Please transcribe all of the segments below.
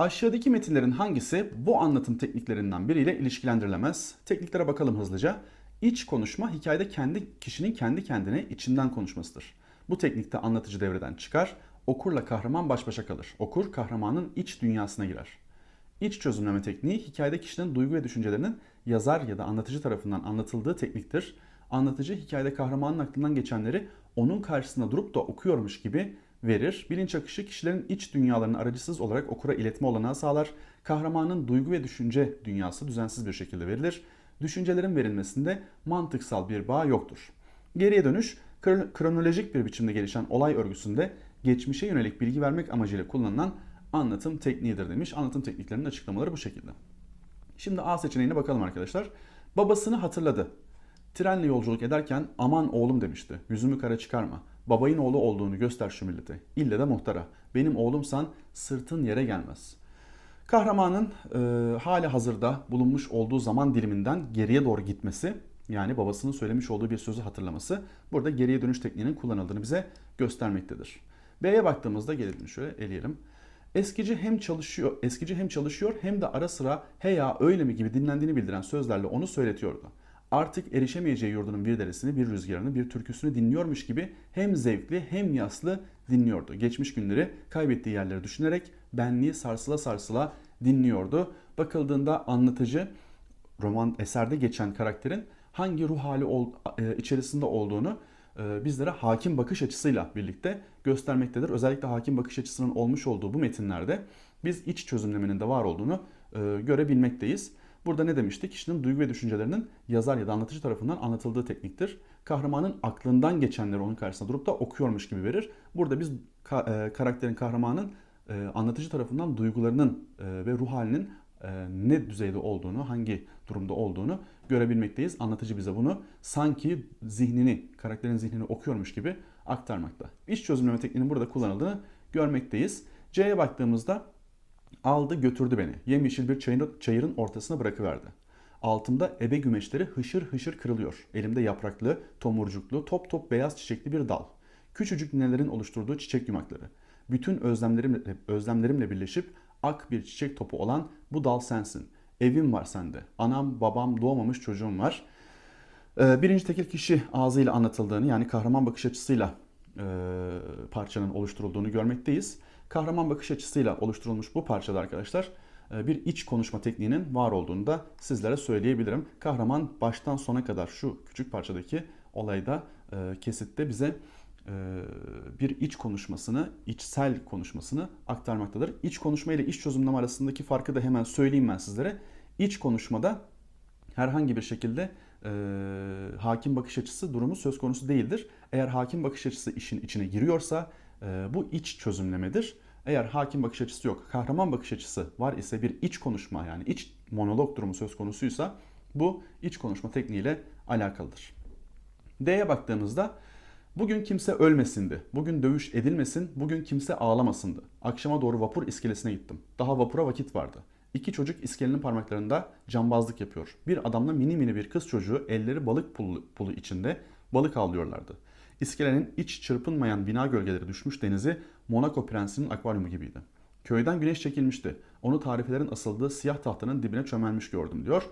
Aşağıdaki metinlerin hangisi bu anlatım tekniklerinden biriyle ilişkilendirilemez? Tekniklere bakalım hızlıca. İç konuşma hikayede kendi kişinin kendi kendine içinden konuşmasıdır. Bu teknikte anlatıcı devreden çıkar, okurla kahraman baş başa kalır. Okur kahramanın iç dünyasına girer. İç çözümleme tekniği hikayede kişinin duygu ve düşüncelerinin yazar ya da anlatıcı tarafından anlatıldığı tekniktir. Anlatıcı hikayede kahramanın aklından geçenleri onun karşısında durup da okuyormuş gibi verir. Bilinç akışı kişilerin iç dünyalarını aracısız olarak okura iletme olanağı sağlar. Kahramanın duygu ve düşünce dünyası düzensiz bir şekilde verilir. Düşüncelerin verilmesinde mantıksal bir bağ yoktur. Geriye dönüş, kronolojik bir biçimde gelişen olay örgüsünde geçmişe yönelik bilgi vermek amacıyla kullanılan anlatım tekniğidir demiş. Anlatım tekniklerinin açıklamaları bu şekilde. Şimdi A seçeneğine bakalım arkadaşlar. Babasını hatırladı. Trenle yolculuk ederken aman oğlum demişti. Yüzümü kara çıkarma. Babayın oğlu olduğunu göster şu millete. İlle de muhtara. Benim oğlumsan sırtın yere gelmez. Kahramanın e, hali hazırda bulunmuş olduğu zaman diliminden geriye doğru gitmesi yani babasının söylemiş olduğu bir sözü hatırlaması burada geriye dönüş tekniğinin kullanıldığını bize göstermektedir. B'ye baktığımızda gelelim şöyle eleyelim. Eskici hem çalışıyor, eskici hem çalışıyor hem de ara sıra ya öyle mi gibi dinlendiğini bildiren sözlerle onu söyletiyordu artık erişemeyeceği yurdunun bir deresini, bir rüzgarını, bir türküsünü dinliyormuş gibi hem zevkli hem yaslı dinliyordu. Geçmiş günleri kaybettiği yerleri düşünerek benliği sarsıla sarsıla dinliyordu. Bakıldığında anlatıcı roman eserde geçen karakterin hangi ruh hali ol, e, içerisinde olduğunu e, bizlere hakim bakış açısıyla birlikte göstermektedir. Özellikle hakim bakış açısının olmuş olduğu bu metinlerde biz iç çözümlemenin de var olduğunu e, görebilmekteyiz. Burada ne demiştik? Kişinin duygu ve düşüncelerinin yazar ya da anlatıcı tarafından anlatıldığı tekniktir. Kahramanın aklından geçenleri onun karşısına durup da okuyormuş gibi verir. Burada biz e, karakterin, kahramanın e, anlatıcı tarafından duygularının e, ve ruh halinin ne düzeyde olduğunu, hangi durumda olduğunu görebilmekteyiz. Anlatıcı bize bunu sanki zihnini, karakterin zihnini okuyormuş gibi aktarmakta. İş çözümleme tekniğinin burada kullanıldığını görmekteyiz. C'ye baktığımızda Aldı götürdü beni. Yemyeşil bir çayırın, ortasına bırakıverdi. Altımda ebe gümeçleri hışır hışır kırılıyor. Elimde yapraklı, tomurcuklu, top top beyaz çiçekli bir dal. Küçücük ninelerin oluşturduğu çiçek yumakları. Bütün özlemlerimle, özlemlerimle birleşip ak bir çiçek topu olan bu dal sensin. Evim var sende. Anam, babam, doğmamış çocuğum var. Ee, birinci tekil kişi ağzıyla anlatıldığını yani kahraman bakış açısıyla e, parçanın oluşturulduğunu görmekteyiz kahraman bakış açısıyla oluşturulmuş bu parçada arkadaşlar e, bir iç konuşma tekniğinin var olduğunu da sizlere söyleyebilirim. Kahraman baştan sona kadar şu küçük parçadaki olayda e, kesitte bize e, bir iç konuşmasını, içsel konuşmasını aktarmaktadır. İç konuşma ile iç çözümleme arasındaki farkı da hemen söyleyeyim ben sizlere. İç konuşmada herhangi bir şekilde e, hakim bakış açısı durumu söz konusu değildir. Eğer hakim bakış açısı işin içine giriyorsa ee, bu iç çözümlemedir. Eğer hakim bakış açısı yok, kahraman bakış açısı var ise bir iç konuşma yani iç monolog durumu söz konusuysa bu iç konuşma tekniğiyle alakalıdır. D'ye baktığımızda bugün kimse ölmesindi, bugün dövüş edilmesin, bugün kimse ağlamasındı. Akşama doğru vapur iskelesine gittim. Daha vapura vakit vardı. İki çocuk iskelenin parmaklarında cambazlık yapıyor. Bir adamla mini mini bir kız çocuğu elleri balık pulu, içinde balık avlıyorlardı.'' İskelenin iç çırpınmayan bina gölgeleri düşmüş denizi Monaco prensinin akvaryumu gibiydi. Köyden güneş çekilmişti. Onu tarifelerin asıldığı siyah tahtanın dibine çömelmiş gördüm diyor.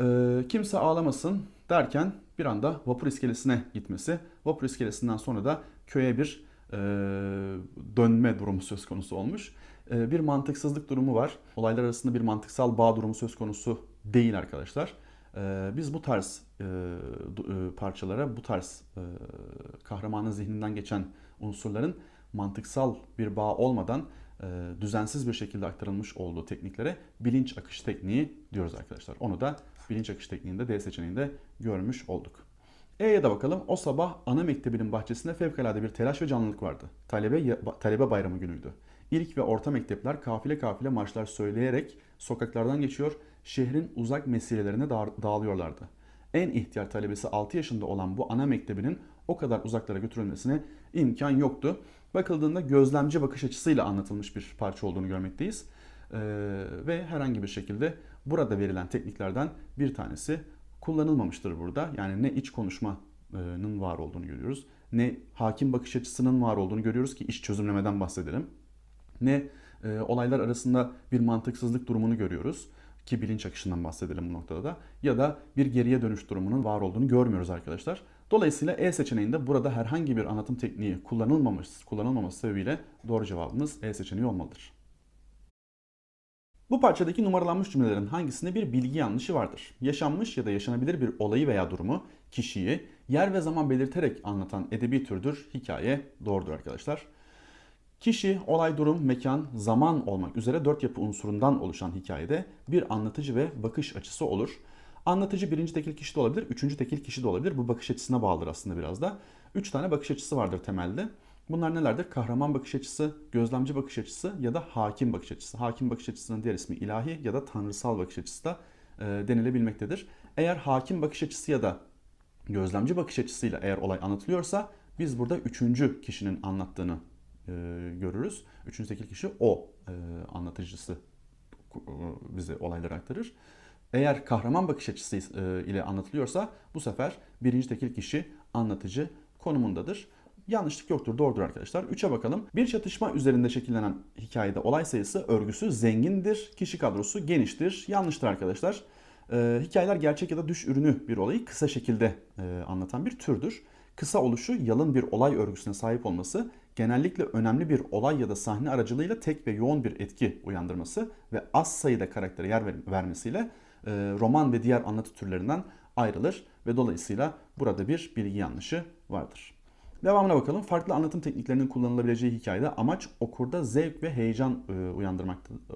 E, kimse ağlamasın derken bir anda vapur iskelesine gitmesi. Vapur iskelesinden sonra da köye bir e, dönme durumu söz konusu olmuş. E, bir mantıksızlık durumu var. Olaylar arasında bir mantıksal bağ durumu söz konusu değil arkadaşlar. Ee, biz bu tarz e, e, parçalara, bu tarz e, kahramanın zihninden geçen unsurların mantıksal bir bağ olmadan düzensiz bir şekilde aktarılmış olduğu tekniklere bilinç akış tekniği diyoruz arkadaşlar. Onu da bilinç akış tekniğinde D seçeneğinde görmüş olduk. E'ye de bakalım. O sabah ana mektebinin bahçesinde fevkalade bir telaş ve canlılık vardı. Talebe, talebe bayramı günüydü. İlk ve orta mektepler kafile kafile marşlar söyleyerek sokaklardan geçiyor şehrin uzak mesirelerine dağılıyorlardı. En ihtiyar talebesi 6 yaşında olan bu ana mektebinin o kadar uzaklara götürülmesine imkan yoktu. Bakıldığında gözlemci bakış açısıyla anlatılmış bir parça olduğunu görmekteyiz. Ee, ve herhangi bir şekilde burada verilen tekniklerden bir tanesi kullanılmamıştır burada. Yani ne iç konuşmanın var olduğunu görüyoruz, ne hakim bakış açısının var olduğunu görüyoruz ki iş çözümlemeden bahsedelim. Ne e, olaylar arasında bir mantıksızlık durumunu görüyoruz ki bilinç akışından bahsedelim bu noktada da ya da bir geriye dönüş durumunun var olduğunu görmüyoruz arkadaşlar. Dolayısıyla E seçeneğinde burada herhangi bir anlatım tekniği kullanılmamış, kullanılmaması sebebiyle doğru cevabımız E seçeneği olmalıdır. Bu parçadaki numaralanmış cümlelerin hangisinde bir bilgi yanlışı vardır? Yaşanmış ya da yaşanabilir bir olayı veya durumu, kişiyi yer ve zaman belirterek anlatan edebi türdür hikaye doğrudur arkadaşlar. Kişi, olay, durum, mekan, zaman olmak üzere dört yapı unsurundan oluşan hikayede bir anlatıcı ve bakış açısı olur. Anlatıcı birinci tekil kişi de olabilir, üçüncü tekil kişi de olabilir. Bu bakış açısına bağlıdır aslında biraz da. Üç tane bakış açısı vardır temelde. Bunlar nelerdir? Kahraman bakış açısı, gözlemci bakış açısı ya da hakim bakış açısı. Hakim bakış açısının diğer ismi ilahi ya da tanrısal bakış açısı da e, denilebilmektedir. Eğer hakim bakış açısı ya da gözlemci bakış açısıyla eğer olay anlatılıyorsa biz burada üçüncü kişinin anlattığını e, görürüz. Üçüncü tekil kişi o e, anlatıcısı e, bize olayları aktarır. Eğer kahraman bakış açısı e, ile anlatılıyorsa bu sefer birinci tekil kişi anlatıcı konumundadır. Yanlışlık yoktur, doğrudur arkadaşlar. üçe bakalım. Bir çatışma üzerinde şekillenen hikayede olay sayısı örgüsü zengindir, kişi kadrosu geniştir. Yanlıştır arkadaşlar. Ee, hikayeler gerçek ya da düş ürünü bir olayı kısa şekilde e, anlatan bir türdür. Kısa oluşu yalın bir olay örgüsüne sahip olması genellikle önemli bir olay ya da sahne aracılığıyla tek ve yoğun bir etki uyandırması ve az sayıda karaktere yer vermesiyle e, roman ve diğer anlatı türlerinden ayrılır ve dolayısıyla burada bir bilgi yanlışı vardır. Devamına bakalım. Farklı anlatım tekniklerinin kullanılabileceği hikayede amaç okurda zevk ve heyecan e,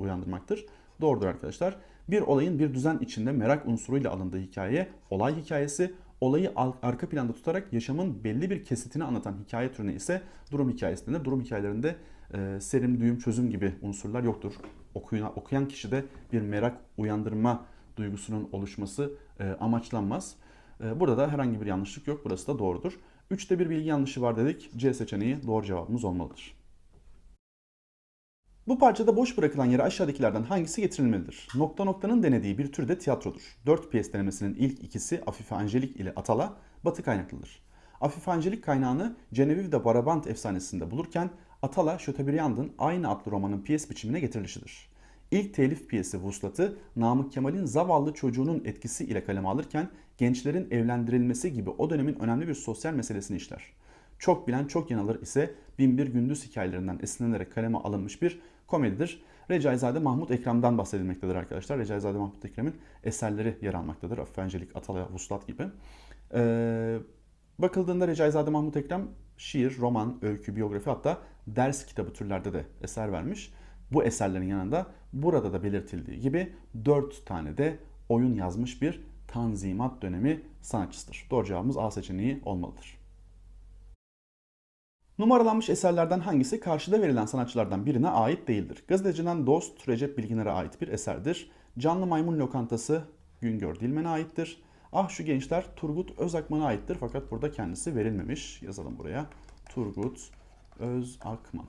uyandırmaktır. Doğrudur arkadaşlar. Bir olayın bir düzen içinde merak unsuruyla alındığı hikaye olay hikayesi, olayı arka planda tutarak yaşamın belli bir kesitini anlatan hikaye türüne ise durum hikayesi denir. Durum hikayelerinde e, serim, düğüm, çözüm gibi unsurlar yoktur. Okuyan, okuyan kişide bir merak uyandırma duygusunun oluşması e, amaçlanmaz. E, burada da herhangi bir yanlışlık yok. Burası da doğrudur. Üçte bir bilgi yanlışı var dedik. C seçeneği doğru cevabımız olmalıdır. Bu parçada boş bırakılan yere aşağıdakilerden hangisi getirilmelidir? Nokta noktanın denediği bir tür de tiyatrodur. Dört piyes denemesinin ilk ikisi Afife Angelik ile Atala, batı kaynaklıdır. Afife Angelik kaynağını Genevieve de Barabant efsanesinde bulurken Atala, Chateaubriand'ın aynı adlı romanın piyes biçimine getirilişidir. İlk telif piyesi Vuslat'ı Namık Kemal'in zavallı çocuğunun etkisi ile kaleme alırken gençlerin evlendirilmesi gibi o dönemin önemli bir sosyal meselesini işler. Çok bilen çok yanılır ise Binbir Gündüz hikayelerinden esinlenerek kaleme alınmış bir komedidir. Recaizade Mahmut Ekrem'den bahsedilmektedir arkadaşlar. Recaizade Mahmut Ekrem'in eserleri yer almaktadır. Öfencilik, Atalaya, Vuslat gibi. Ee, bakıldığında Recaizade Mahmut Ekrem şiir, roman, öykü, biyografi hatta ders kitabı türlerde de eser vermiş. Bu eserlerin yanında burada da belirtildiği gibi 4 tane de oyun yazmış bir tanzimat dönemi sanatçısıdır. Doğru cevabımız A seçeneği olmalıdır. Numaralanmış eserlerden hangisi karşıda verilen sanatçılardan birine ait değildir? Gazeteciden Dost Recep Bilginer'e ait bir eserdir. Canlı Maymun Lokantası Güngör Dilmen'e aittir. Ah şu gençler Turgut Özakman'a aittir fakat burada kendisi verilmemiş. Yazalım buraya. Turgut Özakman.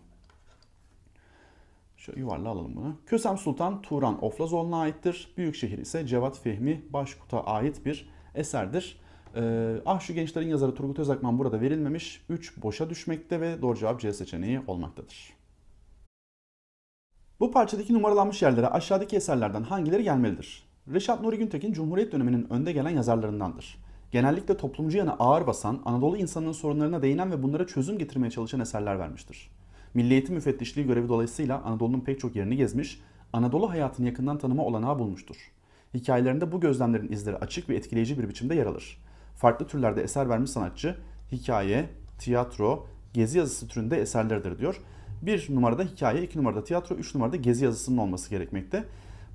Şöyle yuvarla alalım bunu. Kösem Sultan Turan Oflazoğlu'na aittir. Büyükşehir ise Cevat Fehmi Başkut'a ait bir eserdir. Ee, ah şu gençlerin yazarı Turgut Özakman burada verilmemiş. 3 boşa düşmekte ve doğru cevap C seçeneği olmaktadır. Bu parçadaki numaralanmış yerlere aşağıdaki eserlerden hangileri gelmelidir? Reşat Nuri Güntekin Cumhuriyet döneminin önde gelen yazarlarındandır. Genellikle toplumcu yana ağır basan, Anadolu insanının sorunlarına değinen ve bunlara çözüm getirmeye çalışan eserler vermiştir. Milli Müfettişliği görevi dolayısıyla Anadolu'nun pek çok yerini gezmiş, Anadolu hayatını yakından tanıma olanağı bulmuştur. Hikayelerinde bu gözlemlerin izleri açık ve etkileyici bir biçimde yer alır farklı türlerde eser vermiş sanatçı hikaye, tiyatro, gezi yazısı türünde eserleridir diyor. Bir numarada hikaye, iki numarada tiyatro, üç numarada gezi yazısının olması gerekmekte.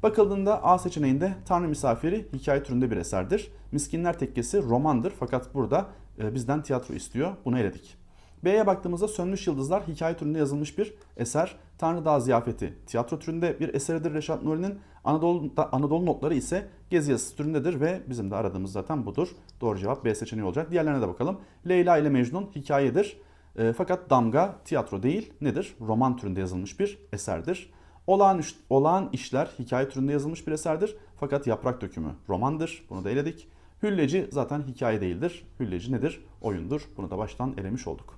Bakıldığında A seçeneğinde Tanrı Misafiri hikaye türünde bir eserdir. Miskinler Tekkesi romandır fakat burada e, bizden tiyatro istiyor. Bunu eledik. B'ye baktığımızda Sönmüş Yıldızlar hikaye türünde yazılmış bir eser. Tanrı Dağı Ziyafeti tiyatro türünde bir eseridir Reşat Nuri'nin. Anadolu, Anadolu Notları ise gezi yazısı türündedir ve bizim de aradığımız zaten budur. Doğru cevap B seçeneği olacak. Diğerlerine de bakalım. Leyla ile Mecnun hikayedir. E, fakat Damga tiyatro değil nedir? Roman türünde yazılmış bir eserdir. Olağan, olağan işler hikaye türünde yazılmış bir eserdir. Fakat yaprak dökümü romandır. Bunu da eledik. Hülleci zaten hikaye değildir. Hülleci nedir? Oyundur. Bunu da baştan elemiş olduk.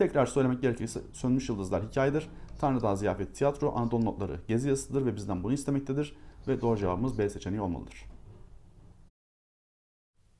Tekrar söylemek gerekirse Sönmüş Yıldızlar hikayedir. Tanrı Tanrıdağ Ziyafet Tiyatro, Anadolu Notları gezi yazısıdır ve bizden bunu istemektedir ve doğru cevabımız B seçeneği olmalıdır.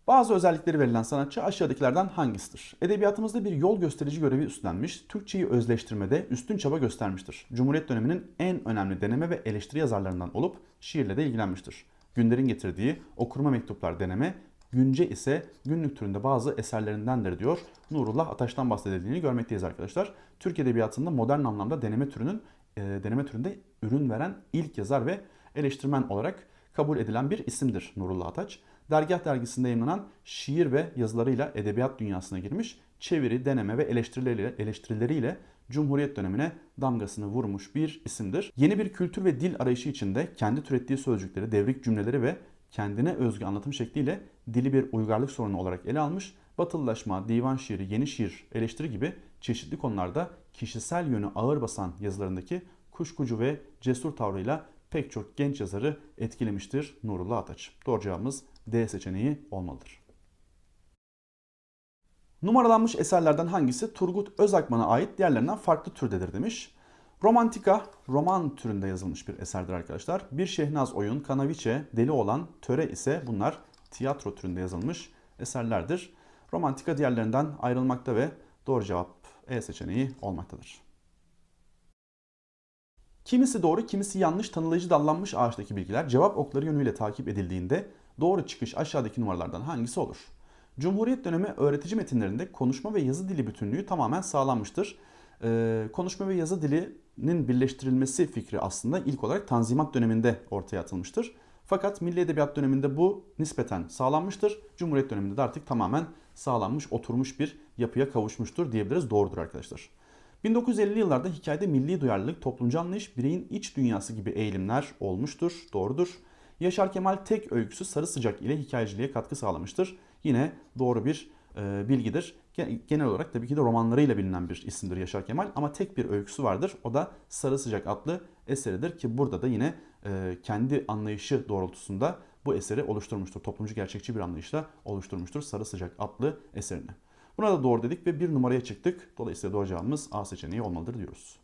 Bazı özellikleri verilen sanatçı aşağıdakilerden hangisidir? Edebiyatımızda bir yol gösterici görevi üstlenmiş, Türkçeyi özleştirmede üstün çaba göstermiştir. Cumhuriyet döneminin en önemli deneme ve eleştiri yazarlarından olup şiirle de ilgilenmiştir. Günder'in getirdiği Okurma Mektuplar deneme Günce ise günlük türünde bazı eserlerindendir diyor. Nurullah Ataş'tan bahsedildiğini görmekteyiz arkadaşlar. Türk Edebiyatı'nda modern anlamda deneme türünün e, deneme türünde ürün veren ilk yazar ve eleştirmen olarak kabul edilen bir isimdir Nurullah Ataç. Dergah dergisinde yayınlanan şiir ve yazılarıyla edebiyat dünyasına girmiş, çeviri, deneme ve eleştirileriyle, eleştirileriyle Cumhuriyet dönemine damgasını vurmuş bir isimdir. Yeni bir kültür ve dil arayışı içinde kendi türettiği sözcükleri, devrik cümleleri ve kendine özgü anlatım şekliyle dili bir uygarlık sorunu olarak ele almış, batılılaşma, divan şiiri, yeni şiir, eleştiri gibi çeşitli konularda kişisel yönü ağır basan yazılarındaki kuşkucu ve cesur tavrıyla pek çok genç yazarı etkilemiştir Nurullah Ataç. Doğru cevabımız D seçeneği olmalıdır. Numaralanmış eserlerden hangisi Turgut Özakman'a ait diğerlerinden farklı türdedir demiş. Romantika, roman türünde yazılmış bir eserdir arkadaşlar. Bir Şehnaz Oyun, Kanaviçe, Deli Olan, Töre ise bunlar tiyatro türünde yazılmış eserlerdir. Romantika diğerlerinden ayrılmakta ve doğru cevap E seçeneği olmaktadır. Kimisi doğru, kimisi yanlış tanılayıcı dallanmış ağaçtaki bilgiler cevap okları yönüyle takip edildiğinde doğru çıkış aşağıdaki numaralardan hangisi olur? Cumhuriyet dönemi öğretici metinlerinde konuşma ve yazı dili bütünlüğü tamamen sağlanmıştır. Ee, konuşma ve yazı dili nin birleştirilmesi fikri aslında ilk olarak Tanzimat döneminde ortaya atılmıştır. Fakat Milli Edebiyat döneminde bu nispeten sağlanmıştır. Cumhuriyet döneminde de artık tamamen sağlanmış, oturmuş bir yapıya kavuşmuştur diyebiliriz. Doğrudur arkadaşlar. 1950'li yıllarda hikayede milli duyarlılık, toplumcu anlayış, bireyin iç dünyası gibi eğilimler olmuştur. Doğrudur. Yaşar Kemal tek öyküsü Sarı Sıcak ile hikayeciliğe katkı sağlamıştır. Yine doğru bir e, bilgidir. Genel olarak tabii ki de romanlarıyla bilinen bir isimdir Yaşar Kemal ama tek bir öyküsü vardır. O da Sarı Sıcak adlı eseridir ki burada da yine e, kendi anlayışı doğrultusunda bu eseri oluşturmuştur. Toplumcu gerçekçi bir anlayışla oluşturmuştur Sarı Sıcak adlı eserini. Buna da doğru dedik ve bir numaraya çıktık. Dolayısıyla doğru cevabımız A seçeneği olmalıdır diyoruz.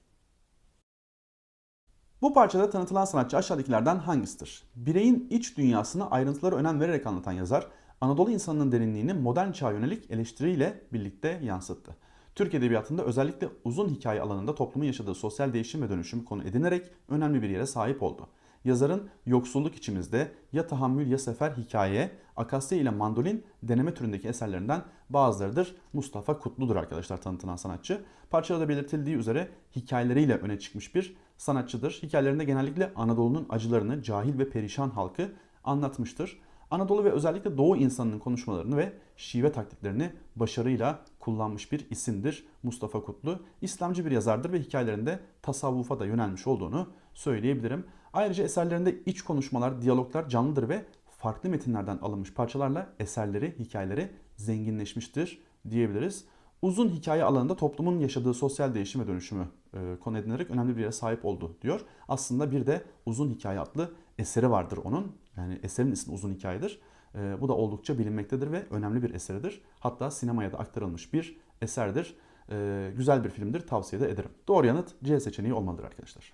Bu parçada tanıtılan sanatçı aşağıdakilerden hangisidir? Bireyin iç dünyasını ayrıntılara önem vererek anlatan yazar, Anadolu insanının derinliğini modern çağ yönelik eleştiriyle birlikte yansıttı. Türk Edebiyatı'nda özellikle uzun hikaye alanında toplumun yaşadığı sosyal değişim ve dönüşüm konu edinerek önemli bir yere sahip oldu. Yazarın Yoksulluk içimizde ya tahammül ya sefer hikaye, Akasya ile mandolin deneme türündeki eserlerinden bazılarıdır. Mustafa Kutlu'dur arkadaşlar tanıtılan sanatçı. Parçada belirtildiği üzere hikayeleriyle öne çıkmış bir sanatçıdır. Hikayelerinde genellikle Anadolu'nun acılarını cahil ve perişan halkı anlatmıştır. Anadolu ve özellikle Doğu insanının konuşmalarını ve şive taktiklerini başarıyla kullanmış bir isimdir Mustafa Kutlu. İslamcı bir yazardır ve hikayelerinde tasavvufa da yönelmiş olduğunu söyleyebilirim. Ayrıca eserlerinde iç konuşmalar, diyaloglar canlıdır ve farklı metinlerden alınmış parçalarla eserleri, hikayeleri zenginleşmiştir diyebiliriz. Uzun hikaye alanında toplumun yaşadığı sosyal değişim ve dönüşümü e, konu edinerek önemli bir yere sahip oldu diyor. Aslında bir de uzun hikaye adlı eseri vardır onun. Yani eserin ismi uzun hikayedir. E, bu da oldukça bilinmektedir ve önemli bir eseridir. Hatta sinemaya da aktarılmış bir eserdir. E, güzel bir filmdir, tavsiye de ederim. Doğru yanıt C seçeneği olmalıdır arkadaşlar.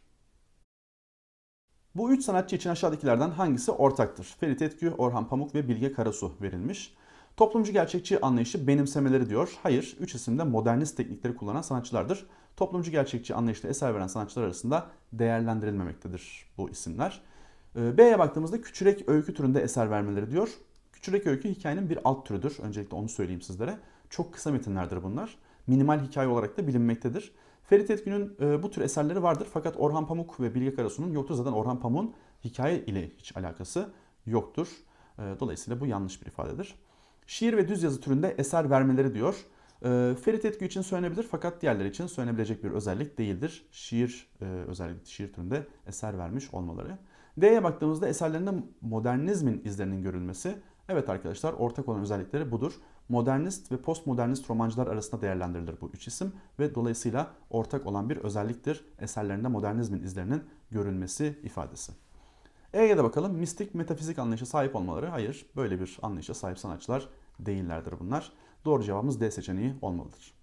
Bu üç sanatçı için aşağıdakilerden hangisi ortaktır? Ferit Etkü, Orhan Pamuk ve Bilge Karasu verilmiş. Toplumcu gerçekçi anlayışı benimsemeleri diyor. Hayır, üç isim de modernist teknikleri kullanan sanatçılardır. Toplumcu gerçekçi anlayışla eser veren sanatçılar arasında değerlendirilmemektedir bu isimler. Ee, B'ye baktığımızda küçürek öykü türünde eser vermeleri diyor. Küçürek öykü hikayenin bir alt türüdür. Öncelikle onu söyleyeyim sizlere. Çok kısa metinlerdir bunlar. Minimal hikaye olarak da bilinmektedir. Ferit Etkin'in e, bu tür eserleri vardır fakat Orhan Pamuk ve Bilge Karasu'nun yoktur. Zaten Orhan Pamuk'un hikaye ile hiç alakası yoktur. E, dolayısıyla bu yanlış bir ifadedir. Şiir ve düz yazı türünde eser vermeleri diyor. E, Ferit Etkin için söylenebilir fakat diğerleri için söylenebilecek bir özellik değildir. Şiir özellikle şiir türünde eser vermiş olmaları. D'ye baktığımızda eserlerinde modernizmin izlerinin görülmesi. Evet arkadaşlar ortak olan özellikleri budur. Modernist ve postmodernist romancılar arasında değerlendirilir bu üç isim ve dolayısıyla ortak olan bir özelliktir eserlerinde modernizmin izlerinin görülmesi ifadesi. E'ye de bakalım mistik metafizik anlayışa sahip olmaları. Hayır böyle bir anlayışa sahip sanatçılar değillerdir bunlar. Doğru cevabımız D seçeneği olmalıdır.